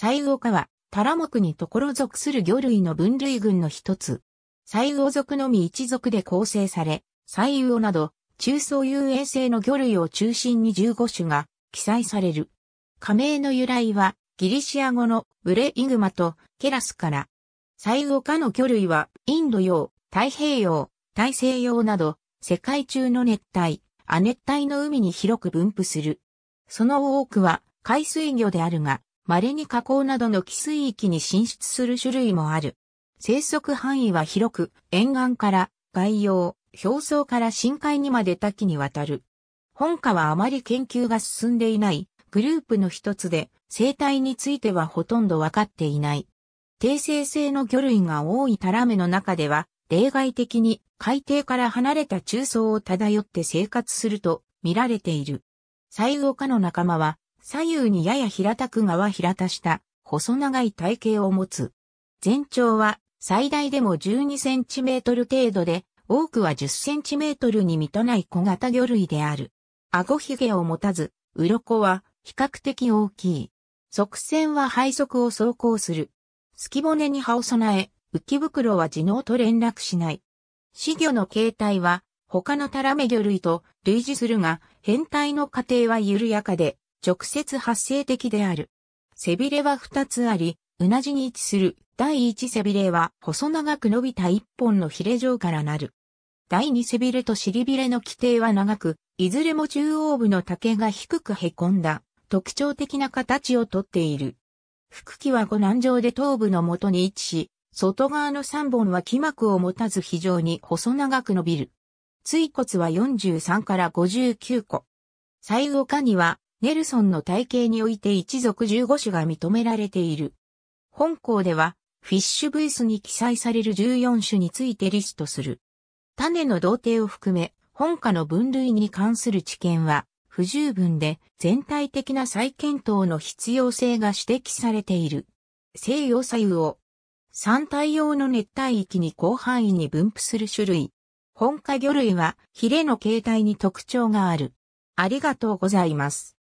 西魚科は、タラ目にところ属する魚類の分類群の一つ。西魚属のみ一族で構成され、西魚など、中層遊泳性の魚類を中心に15種が記載される。加盟の由来は、ギリシア語のブレイグマとケラスから。西魚科の魚類は、インド洋、太平洋、大西洋など、世界中の熱帯、亜熱帯の海に広く分布する。その多くは海水魚であるが、稀に河口などの寄水域に進出する種類もある。生息範囲は広く、沿岸から外洋、表層から深海にまで多岐にわたる。本科はあまり研究が進んでいないグループの一つで、生態についてはほとんどわかっていない。低生性の魚類が多いタラメの中では、例外的に海底から離れた中層を漂って生活すると見られている。サイウオ科の仲間は左右にやや平たく側平たした細長い体型を持つ。全長は最大でも12センチメートル程度で、多くは10センチメートルに満たない小型魚類である。顎ひげを持たず、鱗は比較的大きい。側線は背側を走行する。隙骨に葉を備え、浮き袋は地脳と連絡しない。死魚の形態は他のタラメ魚類と類似するが、変態の過程は緩やかで、直接発生的である。背びれは二つあり、うなじに位置する第一背びれは細長く伸びた一本のヒレ状からなる。第二背びれと尻びれの規定は長く、いずれも中央部の竹が低く凹んだ特徴的な形をとっている。腹器は五難状で頭部の元に位置し、外側の三本は木膜を持たず非常に細長く伸びる。椎骨は43から59個。最後下にはネルソンの体系において一族15種が認められている。本校では、フィッシュブイスに記載される14種についてリストする。種の同定を含め、本科の分類に関する知見は不十分で全体的な再検討の必要性が指摘されている。西洋左右を三体用の熱帯域に広範囲に分布する種類。本科魚類はヒレの形態に特徴がある。ありがとうございます。